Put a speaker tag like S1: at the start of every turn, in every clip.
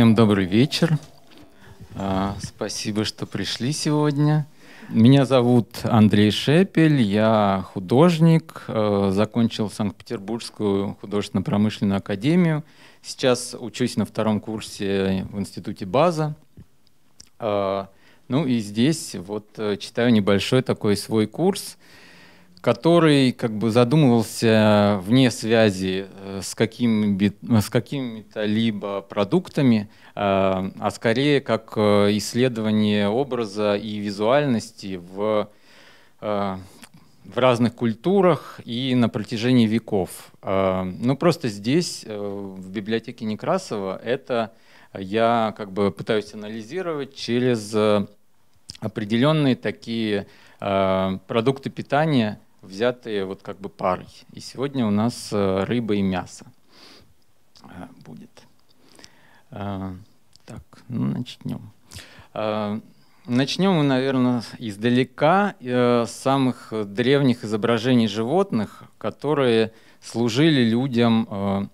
S1: Всем добрый вечер. А, спасибо, что пришли сегодня. Меня зовут Андрей Шепель, я художник, э, закончил Санкт-Петербургскую художественно-промышленную академию. Сейчас учусь на втором курсе в институте «База». А, ну и здесь вот э, читаю небольшой такой свой курс – который как бы задумывался вне связи э, с какими-то с какими либо продуктами, э, а скорее как э, исследование образа и визуальности в, в разных культурах и на протяжении веков. Ну просто здесь, в библиотеке Некрасова, это я как бы пытаюсь анализировать через определенные такие продукты питания, взятые вот как бы парой. И сегодня у нас э, рыба и мясо э, будет. Э, так, ну начнем. Начнем мы, наверное, издалека, с самых древних изображений животных, которые служили людям,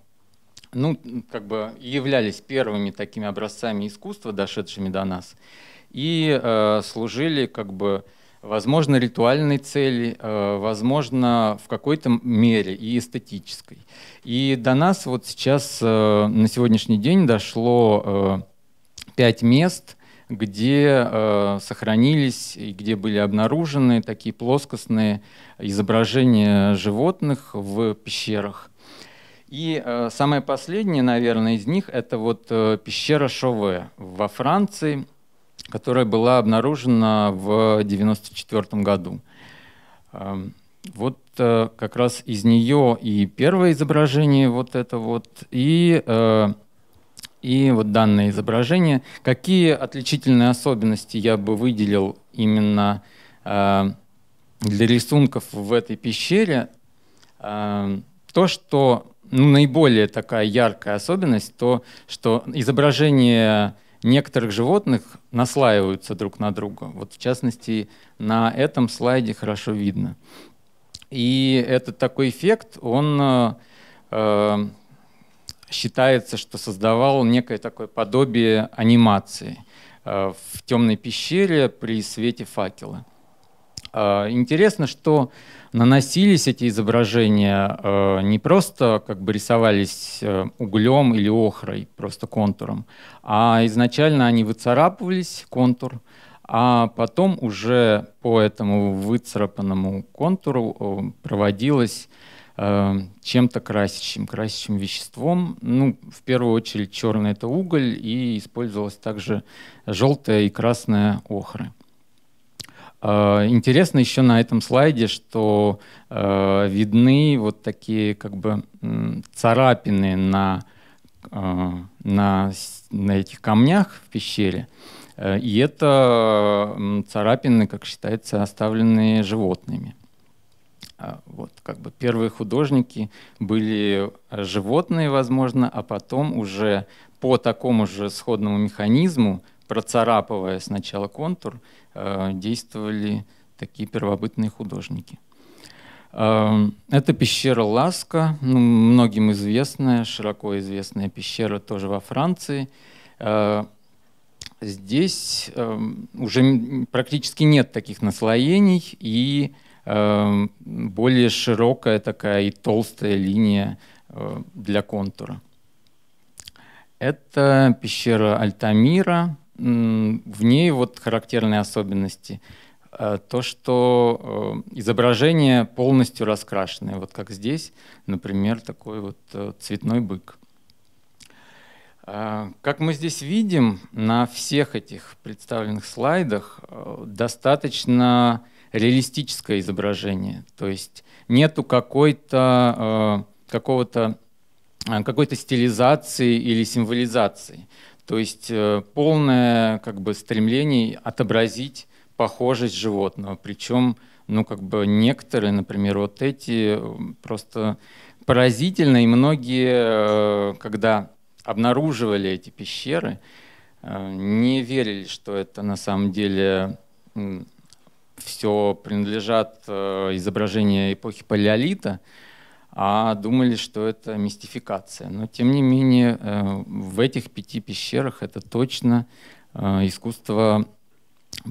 S1: ну, как бы являлись первыми такими образцами искусства, дошедшими до нас, и служили как бы возможно, ритуальной цели, э, возможно, в какой-то мере и эстетической. И до нас вот сейчас э, на сегодняшний день дошло э, пять мест, где сохранились и где были обнаружены такие плоскостные изображения животных в пещерах. И э, самое последнее, наверное, из них это вот э, пещера Шове во Франции – которая была обнаружена в 1994 году. Эм, вот э, как раз из нее и первое изображение вот это вот, и, э, и вот данное изображение. Какие отличительные особенности я бы выделил именно э, для рисунков в этой пещере? Эм, то, что ну, наиболее такая яркая особенность, то, что изображение некоторых животных наслаиваются друг на друга. Вот в частности, на этом слайде хорошо видно. И этот такой эффект, он э, э считается, что создавал некое такое подобие анимации э, в темной пещере при свете факела. Э, интересно, что наносились эти изображения э, не просто как бы рисовались э, углем или охрой, просто контуром, а изначально они выцарапывались, контур, а потом уже по этому выцарапанному контуру проводилось чем-то красящим, красящим веществом. Ну, в первую очередь черный это уголь, и использовалась также желтая и красная охра. Э, интересно еще на этом слайде, что э, видны вот такие как бы царапины на, э, на, на этих камнях в пещере. И это царапины, как считается, оставленные животными. Вот, как бы первые художники были животные, возможно, а потом уже по такому же сходному механизму процарапывая сначала контур, э, действовали такие первобытные художники. Э, это пещера Ласка, ну, многим известная, широко известная пещера тоже во Франции. Э, здесь уже практически нет таких наслоений и более широкая такая и толстая линия для контура. Это пещера Альтамира, в ней вот характерные особенности. Э, то, что э, изображение полностью раскрашенное, вот как здесь, например, такой вот э, цветной бык. Как мы здесь видим, на всех этих представленных слайдах достаточно реалистическое изображение. То есть нету какой-то какого-то какой-то стилизации или символизации. То есть э, полное как бы, стремление отобразить похожесть животного. Причем ну, как бы некоторые, например, вот эти э, просто поразительно, и многие, э, когда обнаруживали эти пещеры, не верили, что это на самом деле все принадлежат изображения эпохи палеолита, а думали, что это мистификация. Но тем не менее э, в этих пяти пещерах это точно э, искусство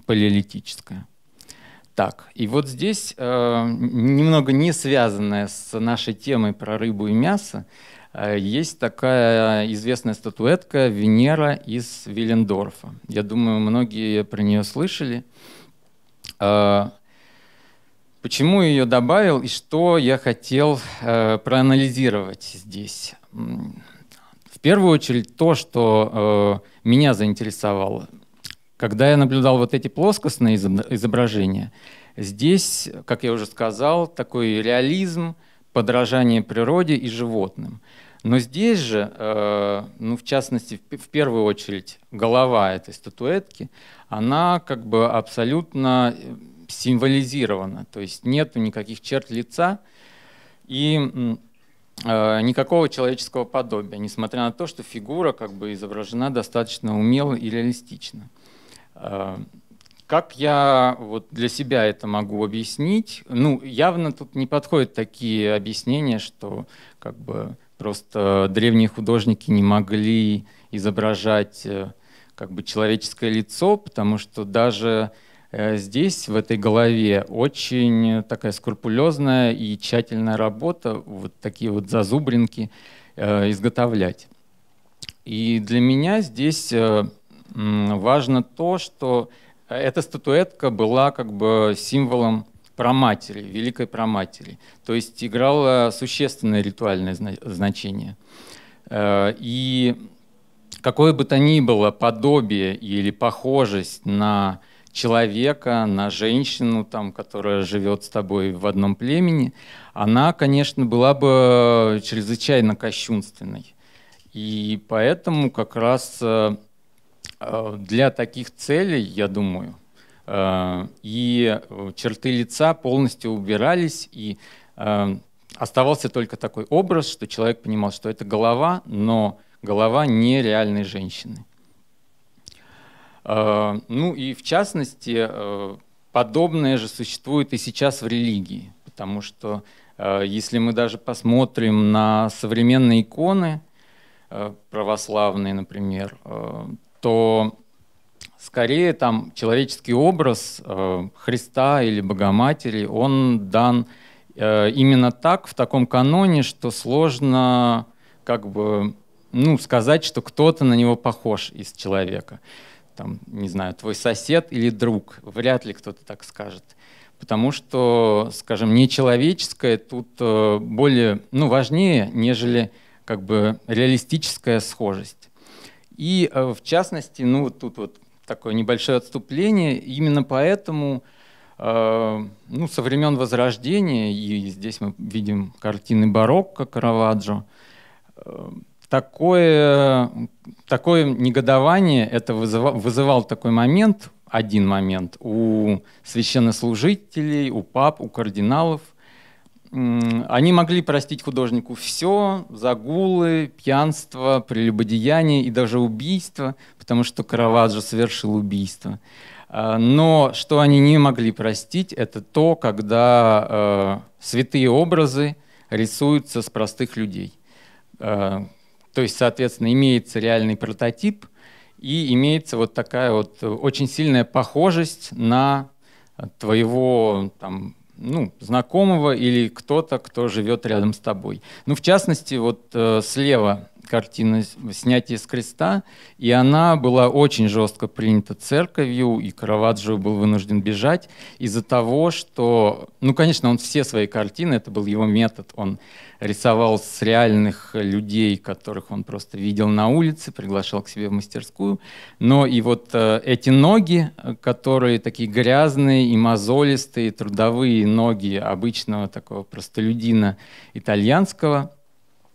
S1: палеолитическое. Так, и вот здесь э, немного не связанное с нашей темой про рыбу и мясо, есть такая известная статуэтка Венера из Виллендорфа. Я думаю, многие про нее слышали. Почему ее добавил и что я хотел э, проанализировать здесь? В первую очередь то, что э, меня заинтересовало. Когда я наблюдал вот эти плоскостные изображения, здесь, как я уже сказал, такой реализм, подражание природе и животным. Но здесь же, э, ну, в частности, в первую очередь, голова этой статуэтки, она как бы абсолютно э, символизировано, то есть нет никаких черт лица и э, никакого человеческого подобия, несмотря на то, что фигура как бы изображена достаточно умело и реалистично. Э, как я вот для себя это могу объяснить? Ну, явно тут не подходят такие объяснения, что как бы просто древние художники не могли изображать э, как бы человеческое лицо, потому что даже Э, здесь, в этой голове, очень такая скрупулезная и тщательная работа, вот такие вот зазубринки э, изготовлять. И для меня здесь э, важно то, что эта статуэтка была как бы символом праматери, великой праматери, то есть играла существенное ритуальное значение. И какое бы то ни было подобие или похожесть на человека, на женщину, там, которая живет с тобой в одном племени, она, конечно, была бы э, чрезвычайно кощунственной. И поэтому как раз э, э, для таких целей, я думаю, и черты лица полностью убирались, и оставался только такой образ, что человек понимал, что это голова, но голова нереальной женщины. Э, ну и в частности, э, подобное же существует и сейчас в религии, потому что э, если мы даже посмотрим на современные иконы, православные, например, то скорее там человеческий образ Христа или Богоматери, он дан именно так, в таком каноне, что сложно как бы ну, сказать, что кто-то на него похож из человека там, не знаю, твой сосед или друг. Вряд ли кто-то так скажет. Потому что, скажем, нечеловеческое тут э, более, ну, важнее, нежели как бы реалистическая схожесть. И э, в частности, ну, тут вот такое небольшое отступление, именно поэтому э, ну, со времен Возрождения, и здесь мы видим картины барокко Караваджо, такое, такое негодование, это вызывал, вызывал такой момент, один момент, у священнослужителей, у пап, у кардиналов. Они могли простить художнику все, загулы, пьянство, прелюбодеяние и даже убийство, потому что Караваджо совершил убийство. А, но что они не могли простить, это то, когда э, святые образы рисуются с простых людей. Э, то есть, соответственно, имеется реальный прототип и имеется вот такая вот э, очень сильная похожесть на твоего там, ну, знакомого или кто-то, кто живет рядом с тобой. Ну, в частности, вот э, слева картина «Снятие с креста», и она была очень жестко принята церковью, и Караваджо был вынужден бежать из-за того, что... Ну, конечно, он все свои картины, это был его метод, он рисовал с реальных людей, которых он просто видел на улице, приглашал к себе в мастерскую, но и вот э, эти ноги, которые такие грязные и мозолистые, трудовые ноги обычного такого простолюдина итальянского –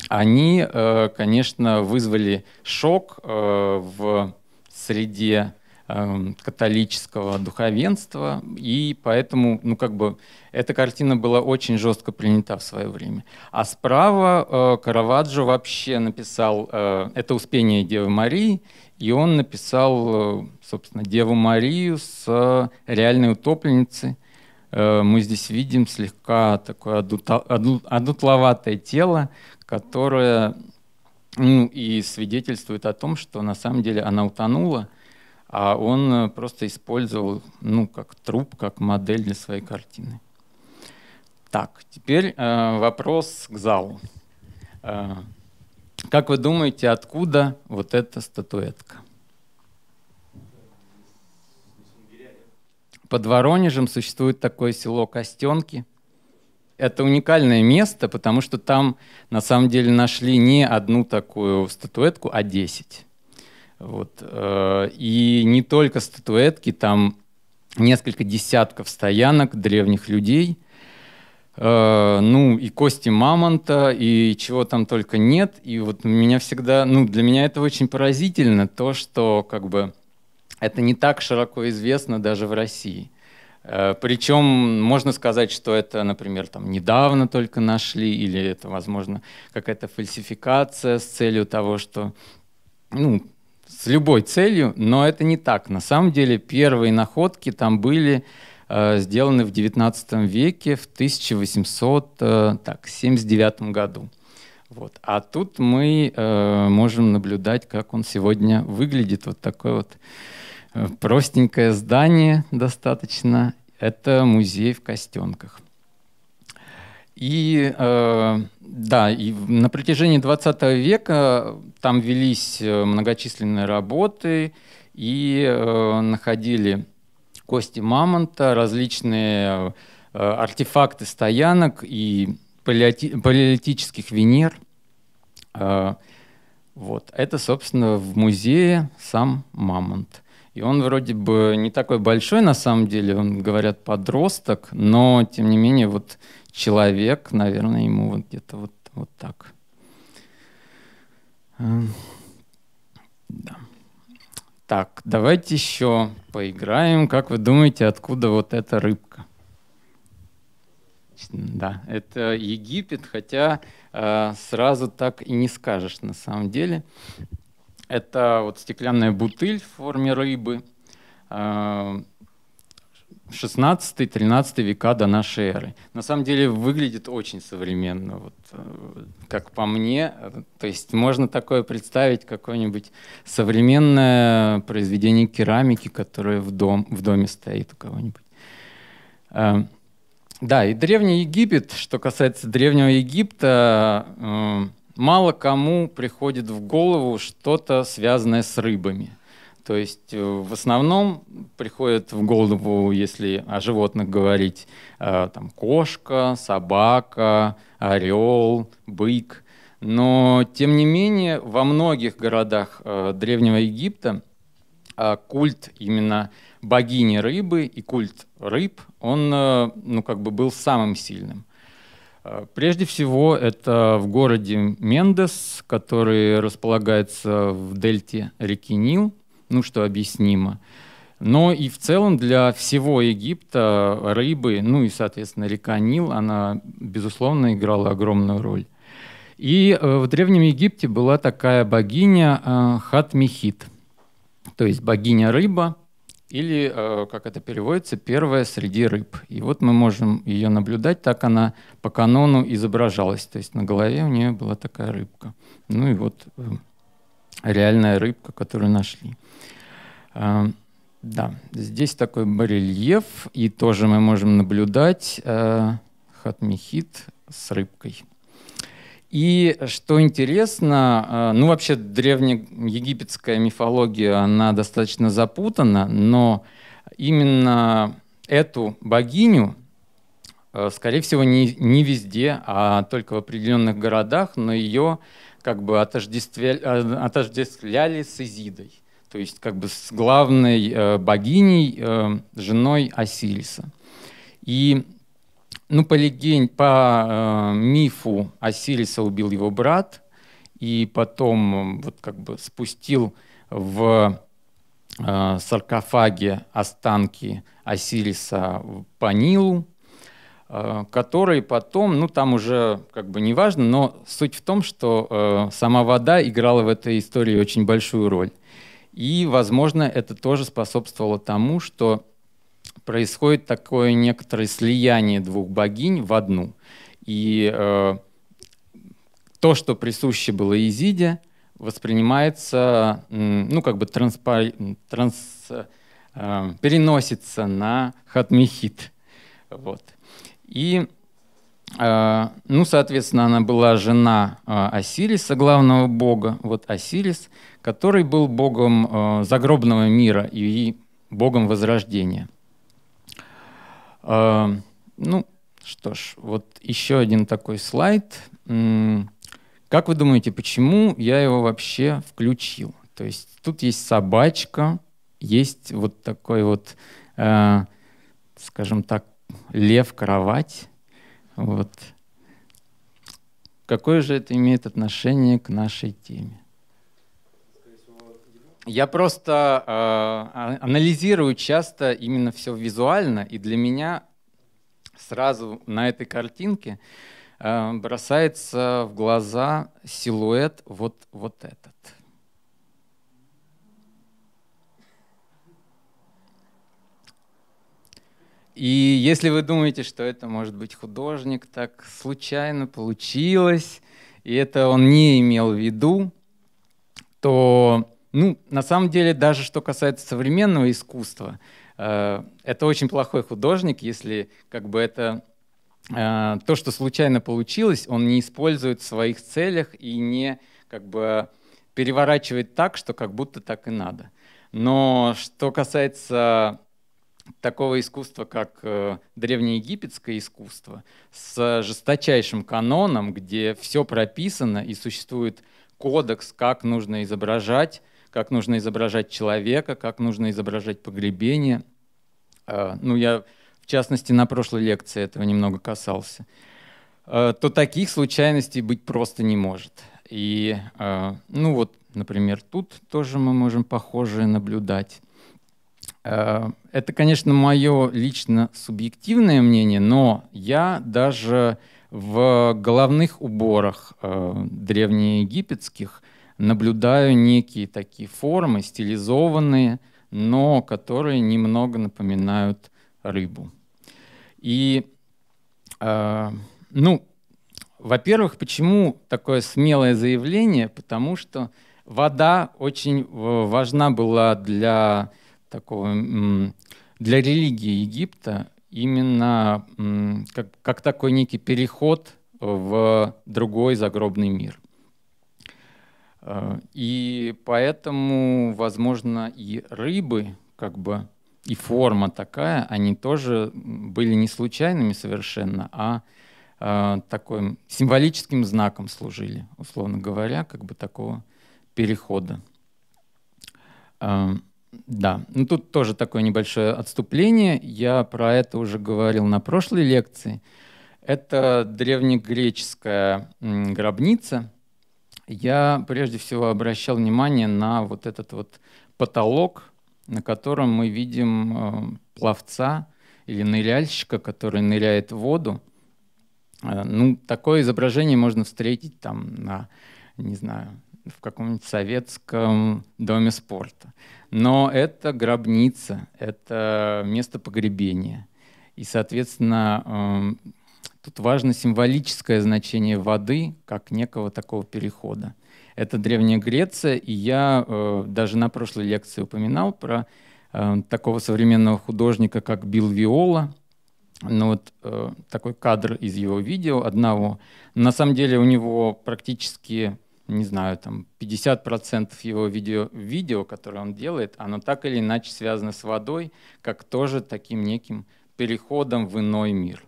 S1: они, э, конечно, вызвали шок э, в среде эм, католического духовенства, и поэтому, ну, как бы, эта картина была очень жестко принята в свое время. А справа э, Караваджо вообще написал «Это Успение Девы Марии», и он написал, собственно, Деву Марию с реальной утопленницей, Э, мы здесь видим слегка такое одутловатое тело, которое ну, и свидетельствует о том, что на самом деле она утонула, а он э, просто использовал ну, как труп, как модель для своей картины. Так, теперь э, вопрос к залу. Э, как вы думаете, откуда вот эта статуэтка? Под Воронежем существует такое село Костенки. Это уникальное место, потому что там на самом деле нашли не одну такую статуэтку, а 10. Вот. Э, и не только статуэтки, там несколько десятков стоянок древних людей э, – ну, и кости мамонта, и чего там только нет. И вот меня всегда, ну, для меня это очень поразительно, то, что как бы это не так широко известно даже в России. Э, Причем можно сказать, что это, например, там недавно только нашли, или это, возможно, какая-то фальсификация с целью того, что, ну, с любой целью, но это не так. На самом деле первые находки там были э, сделаны в XIX веке, в 1879 э, году. Вот. А тут мы э, можем наблюдать, как он сегодня выглядит, вот такой вот Э, простенькое здание достаточно. Это музей в Костенках. И э, да, и на протяжении 20 века э, там велись многочисленные работы и находили кости мамонта, различные артефакты стоянок и палеолитических Венер. вот. Это, собственно, в музее сам мамонт. И он вроде бы не такой большой на самом деле, он, говорят, подросток, но тем не менее вот человек, наверное, ему вот где-то вот, вот так. Э, да. Так, давайте еще поиграем. Как вы думаете, откуда вот эта рыбка? Да, это Египет, хотя э, сразу так и не скажешь на самом деле. Это вот стеклянная бутыль в форме рыбы. 16-13 а, века до нашей эры. На самом деле выглядит очень современно, вот, э, как по мне. То есть можно такое представить, какое-нибудь современное произведение керамики, которое в, дом, в доме стоит у кого-нибудь. А, да, и Древний Египет, что касается Древнего Египта, э, мало кому приходит в голову что-то связанное с рыбами. То есть э, в основном приходит в голову, если о животных говорить, э, там кошка, собака, орел, бык. Но тем не менее во многих городах э, древнего Египта культ именно богини рыбы и культ рыб, он ну как бы был самым сильным. Э, прежде всего, это в городе Мендес, который располагается в дельте реки Нил, ну что объяснимо. Но и в целом для всего Египта рыбы, ну и, соответственно, река Нил, она, безусловно, играла огромную роль. И э, в Древнем Египте была такая богиня э, Хатмихит, то есть богиня рыба, или, э, как это переводится, первая среди рыб. И вот мы можем ее наблюдать, так она по канону изображалась. То есть на голове у нее была такая рыбка. Ну и вот э, реальная рыбка, которую нашли. Э, да, здесь такой барельеф, и тоже мы можем наблюдать хатмихит с рыбкой. И что интересно, э, ну вообще древнеегипетская мифология, она достаточно запутана, но именно эту богиню, э, скорее всего, не, не везде, а только в определенных городах, но ее как бы отождествляли, э, отождествляли с Изидой, то есть как бы с главной богиней, женой Осириса. И ну, по легенде, по э, мифу Осириса убил его брат, и потом э, вот как бы спустил в э, саркофаге останки Осириса по Нилу, э, которые потом, ну там уже как бы не важно, но суть в том, что э, сама вода играла в этой истории очень большую роль. И, возможно, это тоже способствовало тому, что происходит такое некоторое слияние двух богинь в одну. И э, то, что присуще было Изиде, воспринимается, ну, как бы транспа, транс, э, переносится на Хатмихит. Вот. И, э, ну, соответственно, она была жена э, Осириса, главного бога, вот Осирис, который был богом э, загробного мира и богом возрождения – а, ну, что ж, вот еще один такой слайд. Как вы думаете, почему я его вообще включил? То есть тут есть собачка, есть вот такой вот, э, скажем так, лев-кровать. Вот. Какое же это имеет отношение к нашей теме? Я просто э, а, анализирую часто именно все визуально, и для меня сразу на этой картинке э, бросается в глаза силуэт вот, вот этот. И если вы думаете, что это может быть художник, так случайно получилось, и это он не имел в виду, то ну, на самом деле, даже что касается современного искусства, э, это очень плохой художник, если как бы это э, то, что случайно получилось, он не использует в своих целях и не как бы переворачивает так, что как будто так и надо. Но что касается такого искусства, как э, древнеегипетское искусство, с жесточайшим каноном, где все прописано и существует кодекс, как нужно изображать как нужно изображать человека, как нужно изображать погребение. А, ну, я, в частности, на прошлой лекции этого немного касался. А, то таких случайностей быть просто не может. И, а, ну вот, например, тут тоже мы можем похожее наблюдать. Это, конечно, мое лично субъективное мнение, но я даже в головных уборах древнеегипетских наблюдаю некие такие формы, стилизованные, но которые немного напоминают рыбу. И, э, ну, во-первых, почему такое смелое заявление? Потому что вода очень э, важна была для такого для религии Египта именно как, как такой некий переход в другой загробный мир. Э, и поэтому, возможно, и рыбы, как бы, и форма такая, они тоже были не случайными совершенно, а э, таким символическим знаком служили, условно говоря, как бы такого перехода. Э, да, ну тут тоже такое небольшое отступление. Я про это уже говорил на прошлой лекции. Это древнегреческая гробница — я прежде всего обращал внимание на вот этот вот потолок, на котором мы видим э, пловца или ныряльщика, который ныряет в воду. Э, ну, такое изображение можно встретить там на, не знаю, в каком-нибудь советском доме спорта. Но это гробница, это место погребения. И, соответственно, эм, Тут важно символическое значение воды как некого такого перехода. Это Древняя Греция, и я э, даже на прошлой лекции упоминал про э, такого современного художника, как Билл Виола. Ну вот э, такой кадр из его видео одного. На самом деле у него практически, не знаю, там 50% его видео, видео, которое он делает, оно так или иначе связано с водой, как тоже таким неким переходом в иной мир.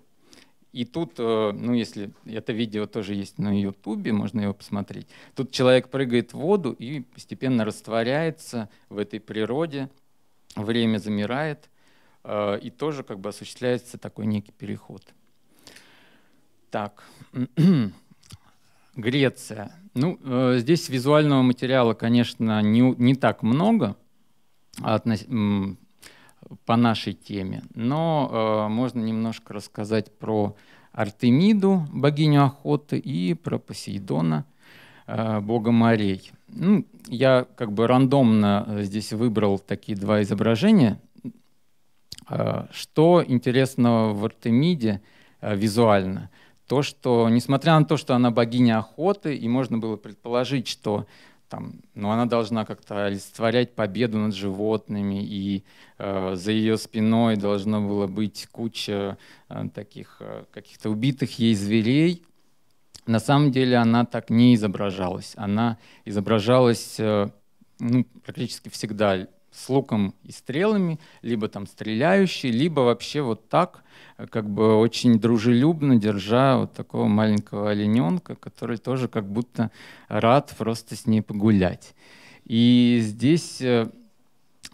S1: И тут, э, ну если это видео тоже есть на Ютубе, можно его посмотреть. Тут человек прыгает в воду и постепенно растворяется в этой природе, время замирает, э, и тоже как бы осуществляется такой некий переход. Так, Греция. Ну, э, здесь визуального материала, конечно, не, не так много, а относ по нашей теме, но э, можно немножко рассказать про Артемиду, богиню охоты, и про Посейдона, э, бога морей. Ну, я как бы рандомно э, здесь выбрал такие два изображения. Э, что интересного в Артемиде э, визуально? То, что, несмотря на то, что она богиня охоты, и можно было предположить, что там, но она должна как-то олицетворять победу над животными, и э, за ее спиной должно было быть куча э, таких э, каких-то убитых ей зверей. На самом деле она так не изображалась. Она изображалась э, ну, практически всегда с луком и стрелами, либо там стреляющий, либо вообще вот так, э, как бы очень дружелюбно держа вот такого маленького олененка, который тоже как будто рад просто с ней погулять. И здесь э,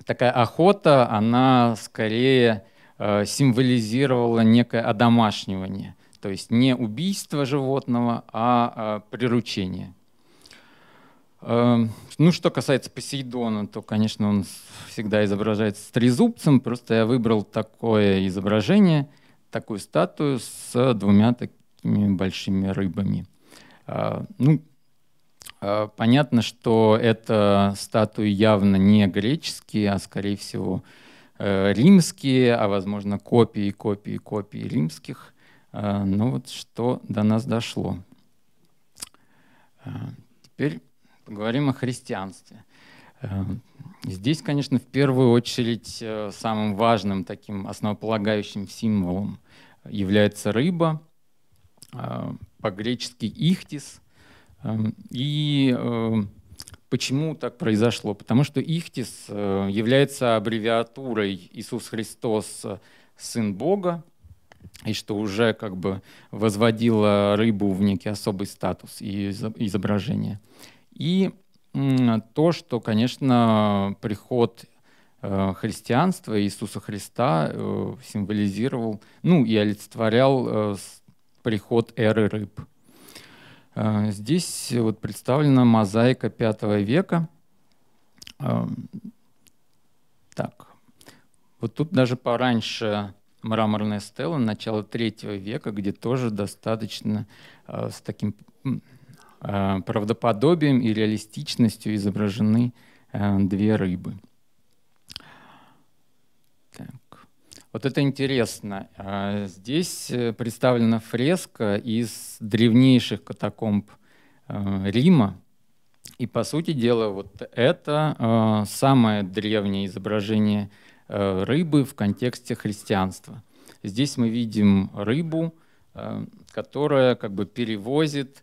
S1: такая охота, она скорее э, символизировала некое одомашнивание, то есть не убийство животного, а приручение. Эм, ну, что касается Посейдона, то, конечно, он всегда изображается с трезубцем. Просто я выбрал такое изображение, такую статую с двумя такими большими рыбами. А, ну, а, понятно, что это статуи явно не греческие, а, скорее всего, э, римские, а, возможно, копии, копии, копии римских. А, ну, вот что до нас дошло. Теперь Говорим о христианстве. Эм, здесь, конечно, в первую очередь э, самым важным таким основополагающим символом является рыба, э, по-гречески «ихтис». Эм, и эм, почему так произошло? Потому что «ихтис» э, является аббревиатурой «Иисус Христос, Сын Бога», и что уже как бы возводило рыбу в некий особый статус и изображение. И то, что, конечно, приход э, христианства Иисуса Христа э, символизировал, ну и олицетворял э, приход эры рыб. Здесь вот представлена мозаика V века. Эм, так, вот тут даже пораньше мраморная стела, начала третьего века, где тоже достаточно с таким Э, правдоподобием и реалистичностью изображены э, две рыбы. Так. Вот это интересно. Э, здесь представлена фреска из древнейших катакомб Рима. И, по сути дела, вот это самое древнее изображение рыбы в контексте христианства. Здесь мы видим рыбу, которая как бы перевозит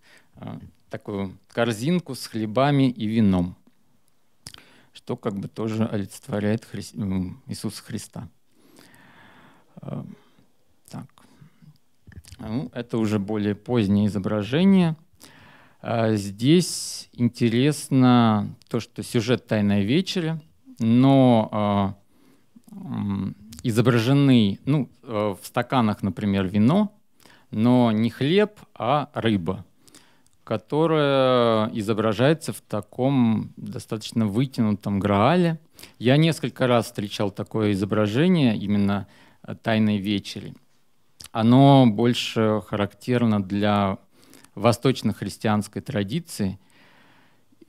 S1: такую корзинку с хлебами и вином, что как бы тоже олицетворяет Хри... Э, Иисуса Христа. Э, так. Ну, это уже более позднее изображение. А здесь интересно то, что сюжет тайной вечери, но а, изображены ну, э, в стаканах, например, вино, но не хлеб, а рыба – которая изображается в таком достаточно вытянутом граале. Я несколько раз встречал такое изображение именно э, «Тайной вечери». Оно больше характерно для восточно-христианской традиции,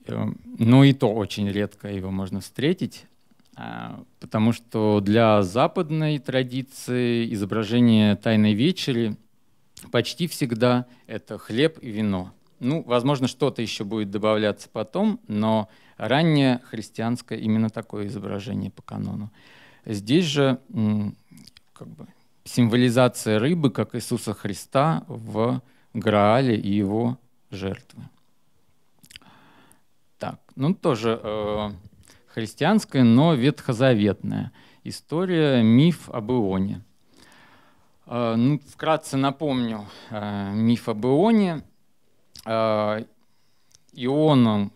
S1: э, но и то очень редко его можно встретить, а, потому что для западной традиции изображение «Тайной вечери» почти всегда это хлеб и вино – ну, возможно, что-то еще будет добавляться потом, но раннее христианское именно такое изображение по канону. Здесь же как бы, символизация рыбы, как Иисуса Христа в Граале и его жертвы. Так, ну тоже э, христианская, но ветхозаветная история, миф об Ионе. Э, ну, вкратце напомню э, миф об Ионе – а, и он,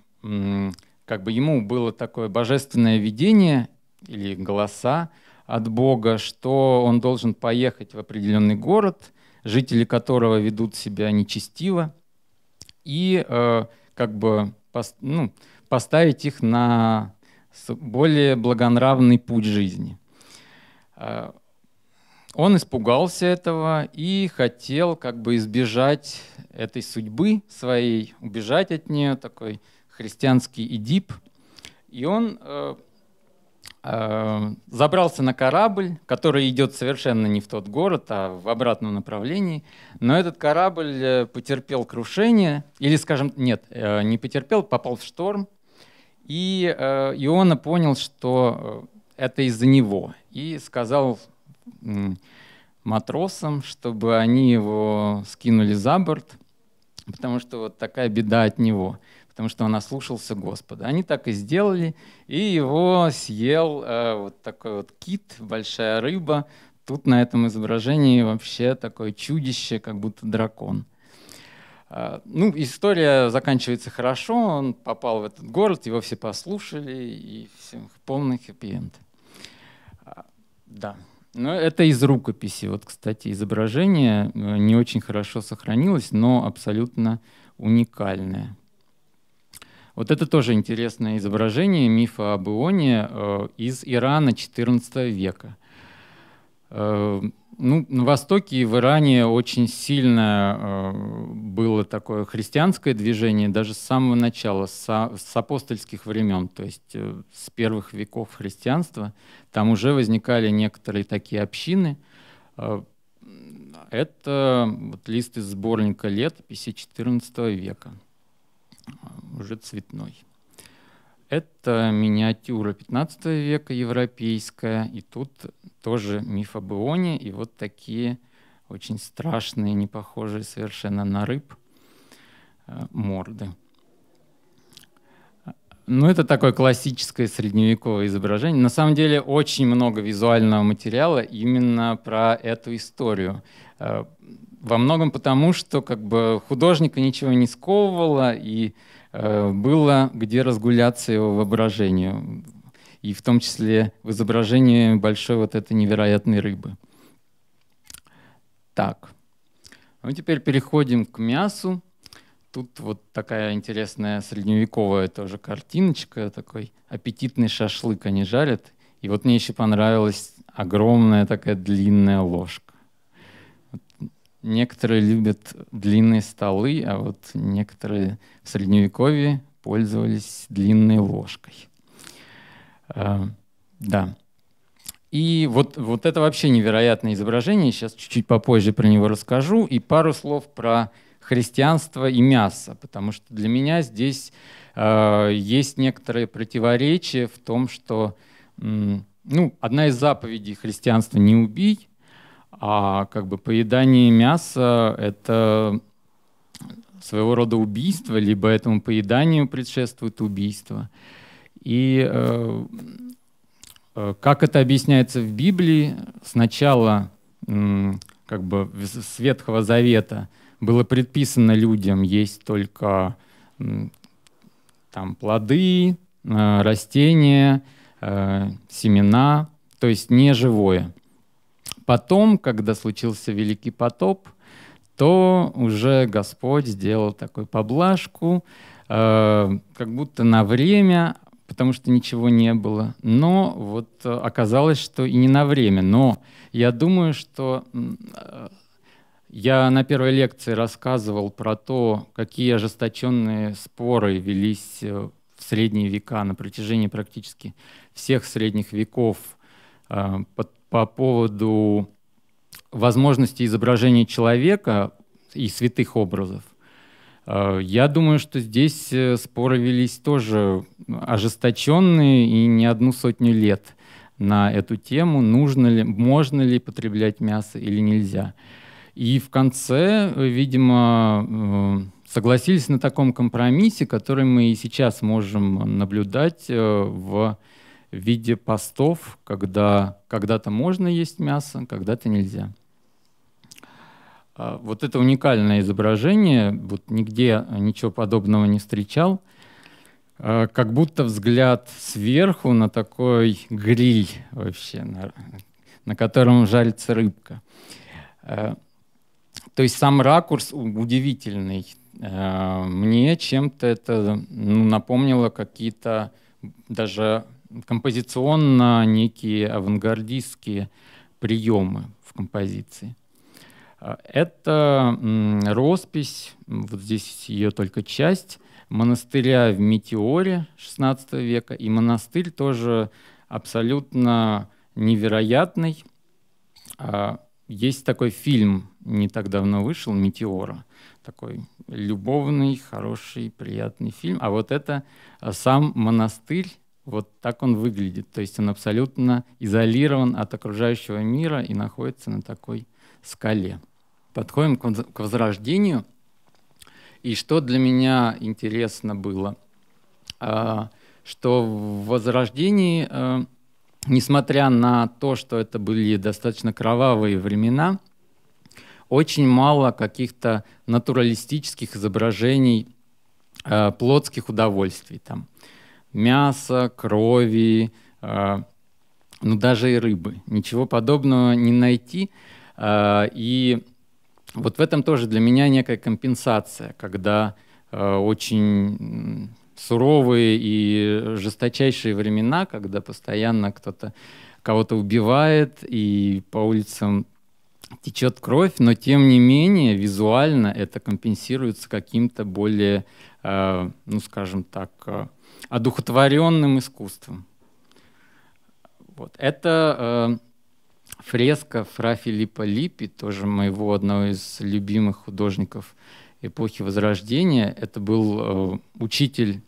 S1: как бы ему было такое божественное видение или голоса от Бога, что он должен поехать в определенный город, жители которого ведут себя нечестиво, и а, как бы ну, поставить их на более благонравный путь жизни. А, он испугался этого и хотел как бы избежать этой судьбы своей, убежать от нее, такой христианский Идип. И он э, э, забрался на корабль, который идет совершенно не в тот город, а в обратном направлении. Но этот корабль э, потерпел крушение, или, скажем, нет, э, не потерпел, попал в шторм. И э, Иона понял, что э, это из-за него, и сказал матросам, чтобы они его скинули за борт, потому что вот такая беда от него, потому что он ослушался Господа. Они так и сделали, и его съел э, вот такой вот кит, большая рыба. Тут на этом изображении вообще такое чудище, как будто дракон. А, ну, история заканчивается хорошо, он попал в этот город, его все послушали, и всем полный хэппи-энд. А, да. Ну, это из рукописи. Вот, кстати, изображение э, не очень хорошо сохранилось, но абсолютно уникальное. Вот это тоже интересное изображение мифа об Ионе э, из Ирана XIV века. Э, ну, на Востоке и в Иране очень сильно э, было такое христианское движение даже с самого начала, с, с апостольских времен, то есть э, с первых веков христианства. Там уже возникали некоторые такие общины. Это вот лист из сборника летописи XIV века, уже цветной. Это миниатюра 15 века европейская, и тут тоже миф об Ионе, и вот такие очень страшные, не похожие совершенно на рыб э, морды. Ну, это такое классическое средневековое изображение. На самом деле очень много визуального материала именно про эту историю. Э, во многом потому, что как бы художника ничего не сковывало, и Э, было где разгуляться его воображению, и в том числе в изображении большой вот этой невероятной рыбы. Так, мы ну теперь переходим к мясу. Тут вот такая интересная средневековая тоже картиночка, такой аппетитный шашлык они жарят. И вот мне еще понравилась огромная такая длинная ложка. Некоторые любят длинные столы, а вот некоторые в средневековье пользовались длинной ложкой. Э, да. И вот, вот это вообще невероятное изображение. Сейчас чуть-чуть попозже про него расскажу. И пару слов про христианство и мясо, потому что для меня здесь э, есть некоторые противоречия в том, что э, ну, одна из заповедей христианства «не убий», а как бы поедание мяса — это своего рода убийство, либо этому поеданию предшествует убийство. И э, э как это объясняется в Библии, сначала э, как бы с Ветхого Завета было предписано людям есть только э, там плоды, э, растения, э, семена, то есть не живое. Потом, когда случился Великий потоп, то уже Господь сделал такую поблажку, э, как будто на время, потому что ничего не было. Но вот э, оказалось, что и не на время. Но я думаю, что э, я на первой лекции рассказывал про то, какие ожесточенные споры велись э, в средние века на протяжении практически всех средних веков по поводу возможности изображения человека и святых образов. Э, я думаю, что здесь э, споры велись тоже ожесточенные и не одну сотню лет на эту тему, нужно ли, можно ли потреблять мясо или нельзя. И в конце, э, видимо, согласились на таком компромиссе, который мы и сейчас можем наблюдать в в виде постов, когда когда-то можно есть мясо, когда-то нельзя. А, вот это уникальное изображение, вот нигде ничего подобного не встречал. А, как будто взгляд сверху на такой гриль вообще, на, на котором жарится рыбка. А, то есть сам ракурс удивительный. Мне чем-то это ну, напомнило какие-то даже композиционно некие авангардистские приемы в композиции. Это роспись, вот здесь ее только часть, монастыря в Метеоре XVI века. И монастырь тоже абсолютно невероятный. А, есть такой фильм, не так давно вышел, «Метеора». Такой любовный, хороший, приятный фильм. А вот это сам монастырь вот так он выглядит. То есть он абсолютно изолирован от окружающего мира и находится на такой скале. Подходим к возрождению. И что для меня интересно было, а, что в возрождении, э, несмотря на то, что это были достаточно кровавые времена, очень мало каких-то натуралистических изображений э, плотских удовольствий там мяса, крови, э, ну даже и рыбы. Ничего подобного не найти. Э, и вот в этом тоже для меня некая компенсация, когда э, очень суровые и жесточайшие времена, когда постоянно кто-то кого-то убивает и по улицам течет кровь, но тем не менее визуально это компенсируется каким-то более, э, ну скажем так, одухотворенным искусством. Вот. Это э, фреска Фра Филиппа Липпи, тоже моего одного из любимых художников эпохи Возрождения. Это был э, учитель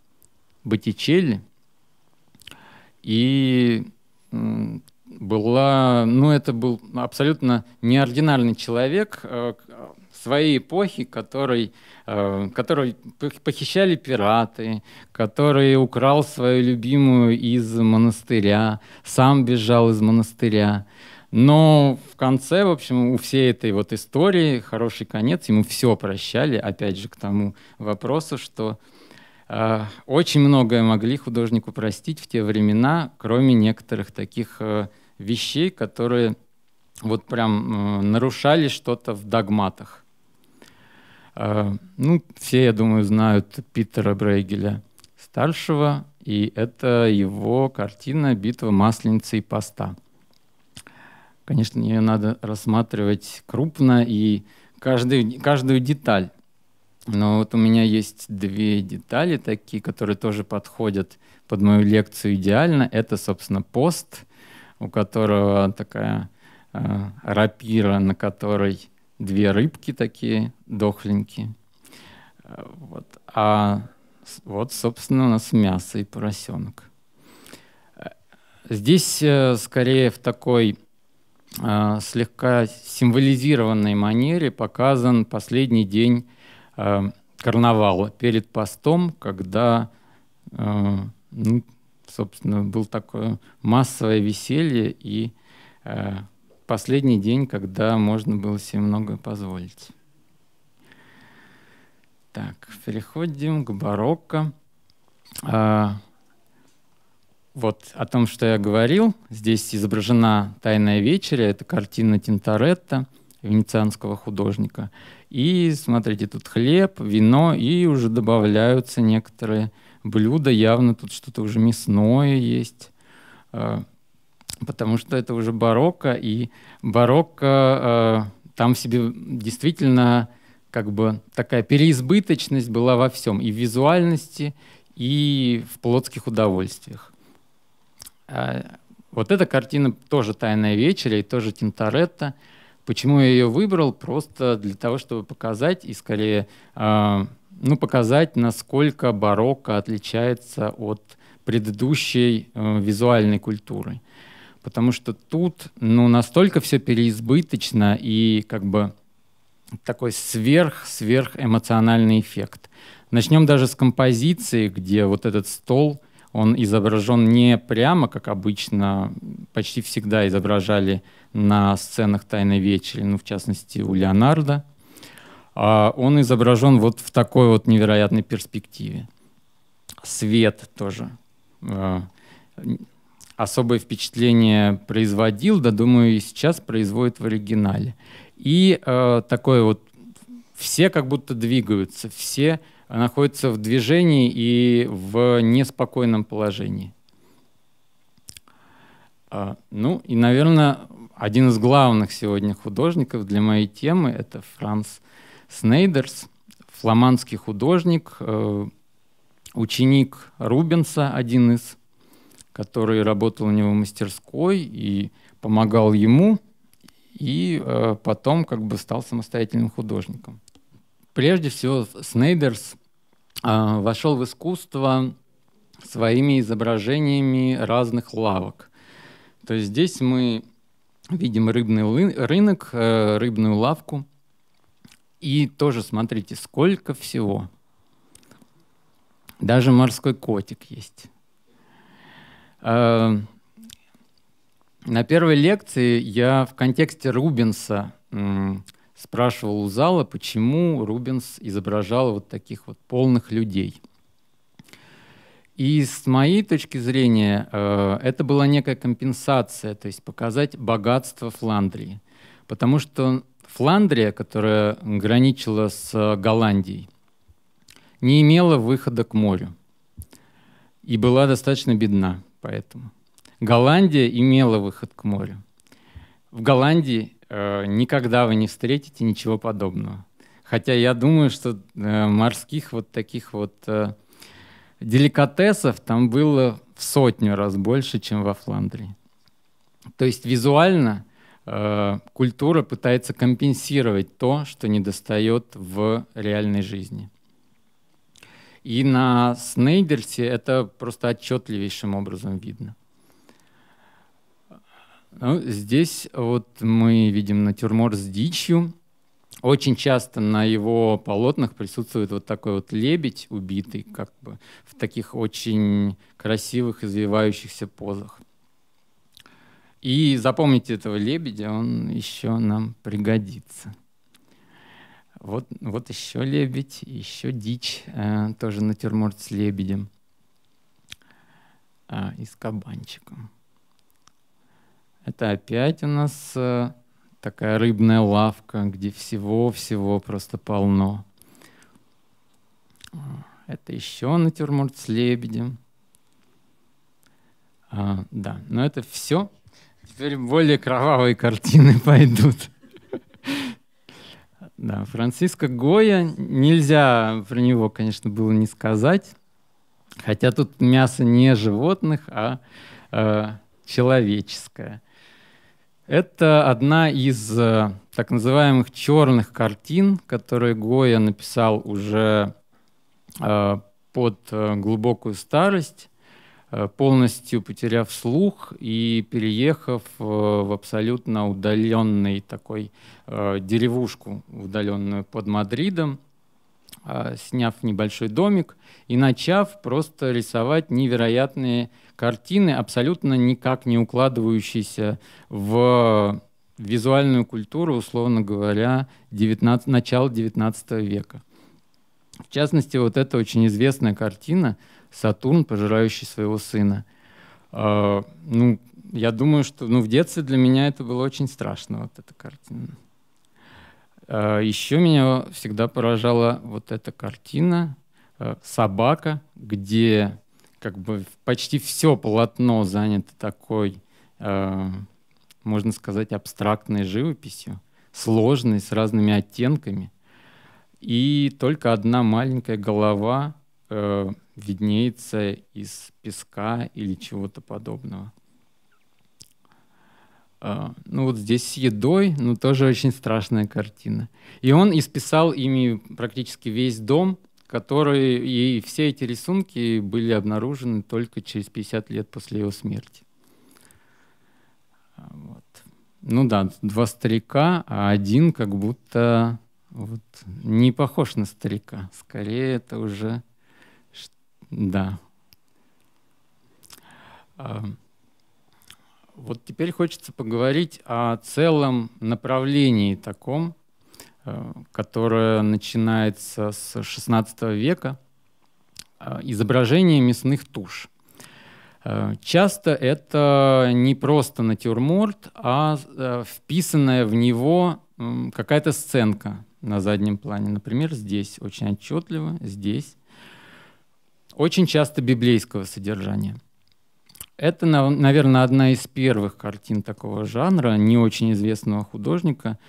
S1: Боттичелли. И э, была, ну, это был абсолютно неординарный человек, э, своей эпохи, который, э, который похищали пираты, который украл свою любимую из монастыря, сам бежал из монастыря. Но в конце, в общем, у всей этой вот истории хороший конец, ему все прощали, опять же, к тому вопросу, что э, очень многое могли художнику простить в те времена, кроме некоторых таких э, вещей, которые вот прям э, нарушали что-то в догматах. Э, ну, все, я думаю, знают Питера Брейгеля старшего, и это его картина «Битва масленицы и поста». Конечно, ее надо рассматривать крупно и каждую, каждую деталь. Но вот у меня есть две детали такие, которые тоже подходят под мою лекцию идеально. Это, собственно, пост, у которого такая э, рапира, на которой две рыбки такие дохленькие. Вот. А вот, собственно, у нас мясо и поросенок. Здесь э, скорее в такой э, слегка символизированной манере показан последний день э, карнавала перед постом, когда, ну, собственно, было такое массовое веселье и последний день, когда можно было себе многое позволить. Так, переходим к барокко. А, вот о том, что я говорил, здесь изображена «Тайная вечеря», это картина Тинторетта, венецианского художника. И смотрите, тут хлеб, вино, и уже добавляются некоторые блюда, явно тут что-то уже мясное есть. А, потому что это уже барокко, и барокко э, там в себе действительно как бы такая переизбыточность была во всем, и в визуальности, и в плотских удовольствиях. Э, вот эта картина тоже «Тайная вечеря» и тоже «Тинторетто». Почему я ее выбрал? Просто для того, чтобы показать и скорее э, ну, показать, насколько барокко отличается от предыдущей э, визуальной культуры потому что тут ну, настолько все переизбыточно и как бы такой сверх-сверхэмоциональный эффект. Начнем даже с композиции, где вот этот стол, он изображен не прямо, как обычно почти всегда изображали на сценах «Тайной вечери», ну, в частности, у Леонардо. А он изображен вот в такой вот невероятной перспективе. Свет тоже а, особое впечатление производил, да, думаю, и сейчас производит в оригинале. И э, такое вот, все как будто двигаются, все находятся в движении и в неспокойном положении. Э, ну и, наверное, один из главных сегодня художников для моей темы — это Франц Снейдерс, фламандский художник, э, ученик Рубенса, один из который работал у него в мастерской и помогал ему, и э, потом как бы стал самостоятельным художником. Прежде всего, Снейдерс э, вошел в искусство своими изображениями разных лавок. То есть здесь мы видим рыбный рынок, э, рыбную лавку. И тоже смотрите, сколько всего. Даже морской котик есть. Эм, на первой лекции я в контексте Рубенса спрашивал у зала, почему Рубенс изображал вот таких вот полных людей. И с моей точки зрения э, это была некая компенсация, то есть показать богатство Фландрии. Потому что Фландрия, которая граничила с э, Голландией, не имела выхода к морю и была достаточно бедна поэтому. Голландия имела выход к морю. В Голландии э, никогда вы не встретите ничего подобного. Хотя я думаю, что э, морских вот таких вот э, деликатесов там было в сотню раз больше, чем во Фландрии. То есть визуально э, культура пытается компенсировать то, что недостает в реальной жизни. И на Снейдерсе это просто отчетливейшим образом видно. Ну, здесь вот мы видим натюрморт с дичью. Очень часто на его полотнах присутствует вот такой вот лебедь убитый, как бы в таких очень красивых извивающихся позах. И запомните этого лебедя, он еще нам пригодится. Вот, вот еще лебедь, еще дичь, э, тоже натюрморт с лебедем э, и с кабанчиком. Это опять у нас э, такая рыбная лавка, где всего-всего просто полно. Э, это еще натюрморт с лебедем. А, да, но это все. Теперь более кровавые картины пойдут. Да, Франциско Гоя, нельзя про него, конечно, было не сказать, хотя тут мясо не животных, а э, человеческое. Это одна из э, так называемых черных картин, которые Гоя написал уже э, под э, глубокую старость. Э, полностью потеряв слух и переехав э, в абсолютно удаленный такой э, деревушку, удаленную под Мадридом, сняв небольшой домик и начав просто рисовать невероятные картины, абсолютно никак не укладывающиеся в визуальную культуру, условно говоря, 19, начала XIX века. В частности, вот эта очень известная картина Сатурн, пожирающий своего сына. Э, ну, я думаю, что ну, в детстве для меня это было очень страшно, вот эта картина. Э, а, еще меня всегда поражала вот эта картина э, «Собака», где как бы почти все полотно занято такой, э, можно сказать, абстрактной живописью, сложной, с разными оттенками. И только одна маленькая голова э, виднеется из песка или чего-то подобного. Э, ну вот здесь с едой, но ну, тоже очень страшная картина. И он исписал ими практически весь дом, который и все эти рисунки были обнаружены только через 50 лет после его смерти. А, вот. Ну да, два старика, а один как будто вот, не похож на старика. Скорее это уже да. А, вот теперь хочется поговорить о целом направлении таком, э, которое начинается с XVI века, а, изображение мясных туш. Э, часто это не просто натюрморт, а э, вписанная в него какая-то сценка на заднем плане. Например, здесь очень отчетливо, здесь очень часто библейского содержания. Это, наверное, одна из первых картин такого жанра, не очень известного художника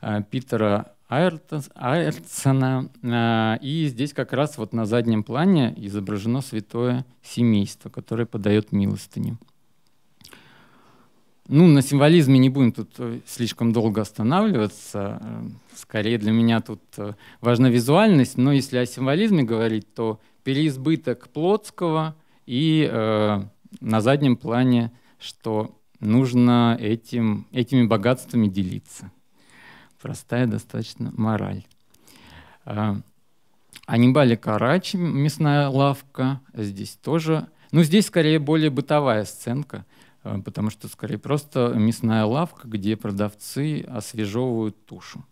S1: а, Питера Айртсона. А, и здесь как раз вот на заднем плане изображено святое семейство, которое подает милостыню. Ну, на символизме не будем тут э, слишком долго останавливаться. Э, скорее для меня тут э, важна визуальность, но если о символизме говорить, то переизбыток плотского и э, на заднем плане, что нужно этим, этими богатствами делиться. Простая достаточно мораль. Э, а, Анибали Карачи, а мясная лавка, здесь тоже. Ну, здесь скорее более бытовая сценка, э, потому что скорее просто мясная лавка, где продавцы освежевывают тушу.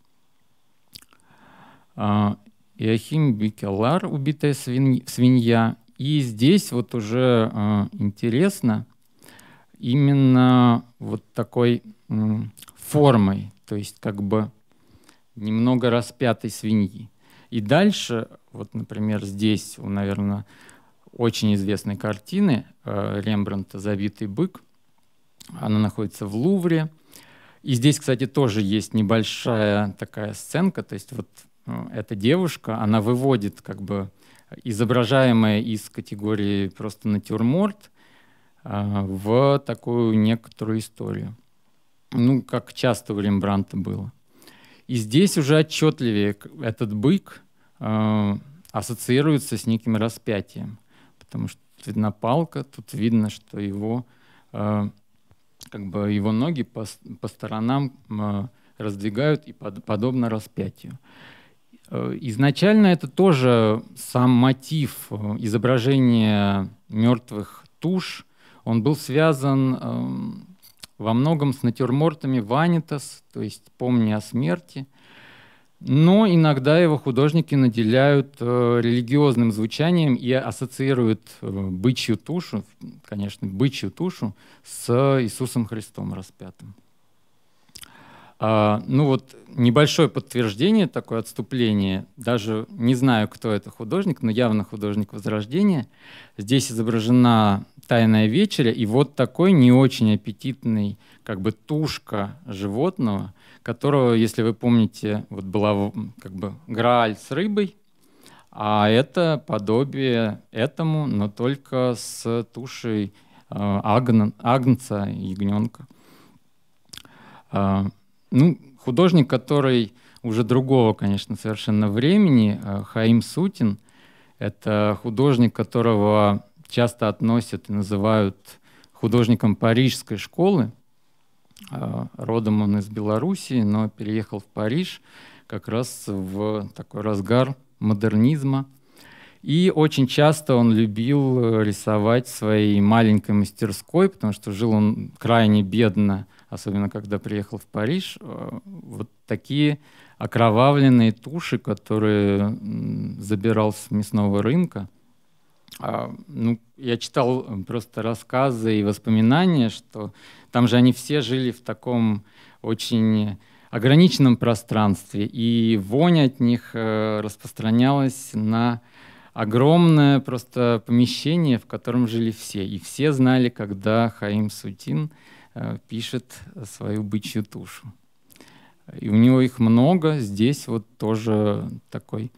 S1: А, Иохим Бекелар, убитая свинья. И здесь вот уже э, интересно именно вот такой э, формой, то есть как бы немного распятой свиньи. И дальше, вот, например, здесь, у наверное, очень известной картины э, Рембрандта «Забитый бык». Она находится в Лувре. И здесь, кстати, тоже есть небольшая такая сценка, то есть вот Э, эта девушка, она выводит как бы изображаемое из категории просто натюрморт э, в такую некоторую историю. Ну, как часто у Рембранта было. И здесь уже отчетливее этот бык э, ассоциируется с неким распятием, потому что видна палка, тут видно, что его э, как бы его ноги по, по сторонам э, раздвигают и под, подобно распятию. Э, изначально это тоже сам мотив э, изображения мертвых туш. Он был связан эм, во многом с натюрмортами ванитас, то есть «Помни о смерти». Но иногда его художники наделяют э, религиозным звучанием и ассоциируют бычью тушу, конечно, бычью тушу с Иисусом Христом распятым. А, ну вот небольшое подтверждение, такое отступление, даже не знаю, кто это художник, но явно художник Возрождения. Здесь изображена «Тайная вечеря», и вот такой не очень аппетитный, как бы тушка животного, которого, если вы помните, вот была как бы грааль с рыбой, а это подобие этому, но только с тушей э, агн, агнца, ягненка. Э, ну, художник, который уже другого, конечно, совершенно времени, э, Хаим Сутин, это художник, которого часто относят и называют художником парижской школы. Э, родом он из Белоруссии, но переехал в Париж как раз в такой разгар модернизма. И очень часто он любил э, рисовать в своей маленькой мастерской, потому что жил он крайне бедно – особенно когда приехал в Париж, э, вот такие окровавленные туши, которые забирал с мясного рынка. А, ну, я читал просто рассказы и воспоминания, что там же они все жили в таком очень ограниченном пространстве, и вонь от них э, распространялась на огромное просто помещение, в котором жили все. И все знали, когда Хаим Сутин Э, пишет свою бычью тушу. И у него их много. Здесь вот тоже такой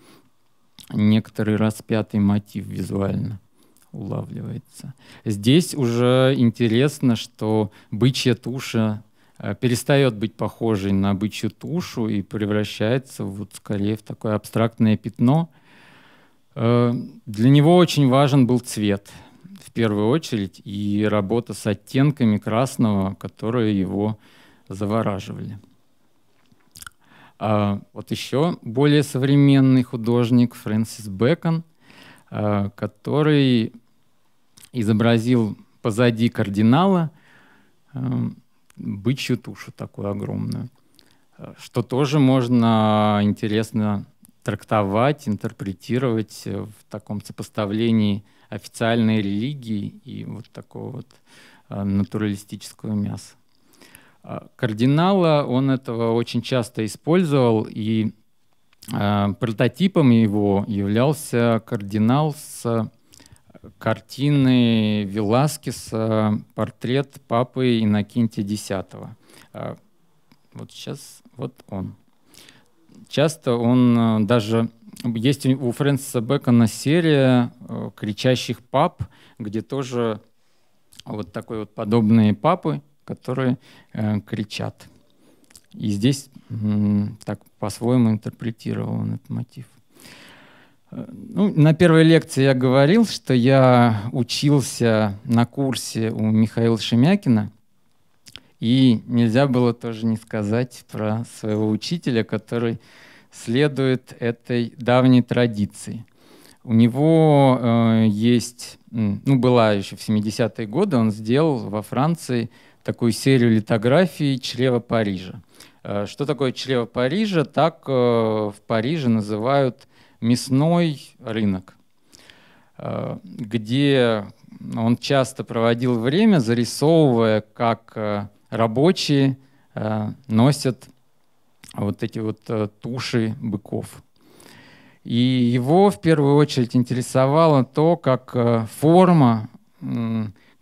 S1: некоторый распятый мотив визуально улавливается. Здесь уже интересно, что бычья туша э, перестает быть похожей на бычью тушу и превращается вот скорее в такое абстрактное пятно. Э, для него очень важен был цвет — первую очередь и работа с оттенками красного, которые его завораживали. А, вот еще более современный художник Фрэнсис Бэкон, а, который изобразил позади кардинала а, бычью тушу такую огромную, а, что тоже можно интересно трактовать, интерпретировать в таком сопоставлении официальной религии и вот такого вот а, натуралистического мяса. А, кардинала он этого очень часто использовал, и а, прототипом его являлся кардинал с картины Веласкеса «Портрет папы Иннокентия X». Вот сейчас вот он. Часто он даже есть у Фрэнсиса Бэкона серия э, «Кричащих пап», где тоже вот такой вот подобные папы, которые э, кричат. И здесь э, так по-своему интерпретирован этот мотив. Э, ну, на первой лекции я говорил, что я учился на курсе у Михаила Шемякина, и нельзя было тоже не сказать про своего учителя, который следует этой давней традиции. У него э, есть, ну, была еще в 70-е годы, он сделал во Франции такую серию литографий чрева Парижа. Э, что такое чрево Парижа? Так э, в Париже называют мясной рынок, э, где он часто проводил время, зарисовывая, как э, рабочие э, носят а вот эти вот э, туши быков. И его в первую очередь интересовало то, как э, форма,